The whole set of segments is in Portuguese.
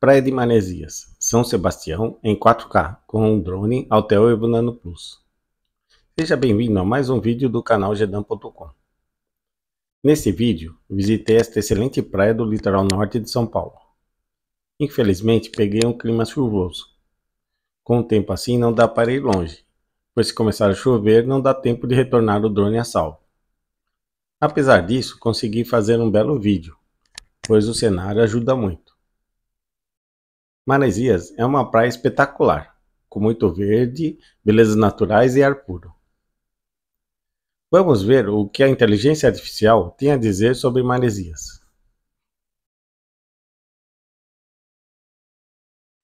Praia de Manesias, São Sebastião, em 4K, com um drone Altel Nano Plus. Seja bem-vindo a mais um vídeo do canal Gedan.com. Nesse vídeo, visitei esta excelente praia do litoral norte de São Paulo. Infelizmente, peguei um clima chuvoso. Com o tempo assim, não dá para ir longe, pois se começar a chover, não dá tempo de retornar o drone a salvo. Apesar disso, consegui fazer um belo vídeo, pois o cenário ajuda muito. Maresias é uma praia espetacular, com muito verde, belezas naturais e ar puro. Vamos ver o que a inteligência artificial tem a dizer sobre Maresias.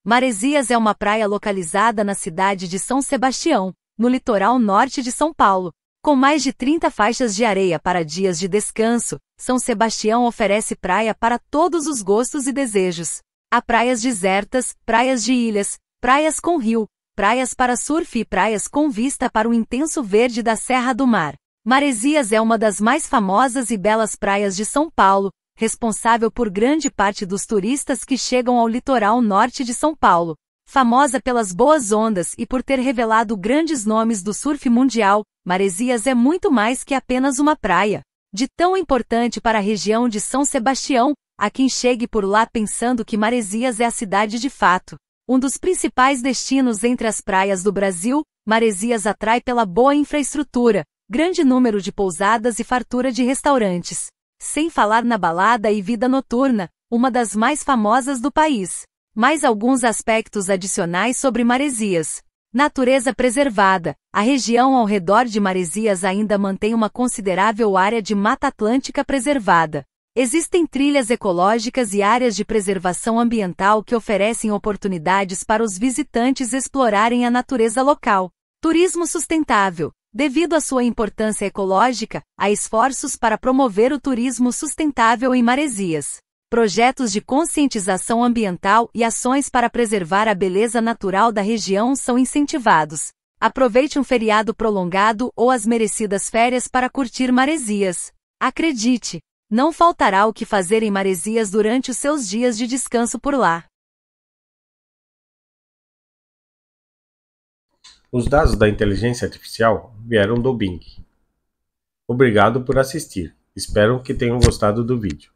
Maresias é uma praia localizada na cidade de São Sebastião, no litoral norte de São Paulo. Com mais de 30 faixas de areia para dias de descanso, São Sebastião oferece praia para todos os gostos e desejos. Há praias desertas, praias de ilhas, praias com rio, praias para surf e praias com vista para o intenso verde da Serra do Mar. Maresias é uma das mais famosas e belas praias de São Paulo, responsável por grande parte dos turistas que chegam ao litoral norte de São Paulo. Famosa pelas boas ondas e por ter revelado grandes nomes do surf mundial, Maresias é muito mais que apenas uma praia. De tão importante para a região de São Sebastião, Há quem chegue por lá pensando que Maresias é a cidade de fato. Um dos principais destinos entre as praias do Brasil, Maresias atrai pela boa infraestrutura, grande número de pousadas e fartura de restaurantes. Sem falar na balada e vida noturna, uma das mais famosas do país. Mais alguns aspectos adicionais sobre Maresias. Natureza preservada. A região ao redor de Maresias ainda mantém uma considerável área de Mata Atlântica preservada. Existem trilhas ecológicas e áreas de preservação ambiental que oferecem oportunidades para os visitantes explorarem a natureza local. Turismo sustentável. Devido à sua importância ecológica, há esforços para promover o turismo sustentável em maresias. Projetos de conscientização ambiental e ações para preservar a beleza natural da região são incentivados. Aproveite um feriado prolongado ou as merecidas férias para curtir maresias. Acredite, não faltará o que fazer em Maresias durante os seus dias de descanso por lá. Os dados da inteligência artificial vieram do Bing. Obrigado por assistir. Espero que tenham gostado do vídeo.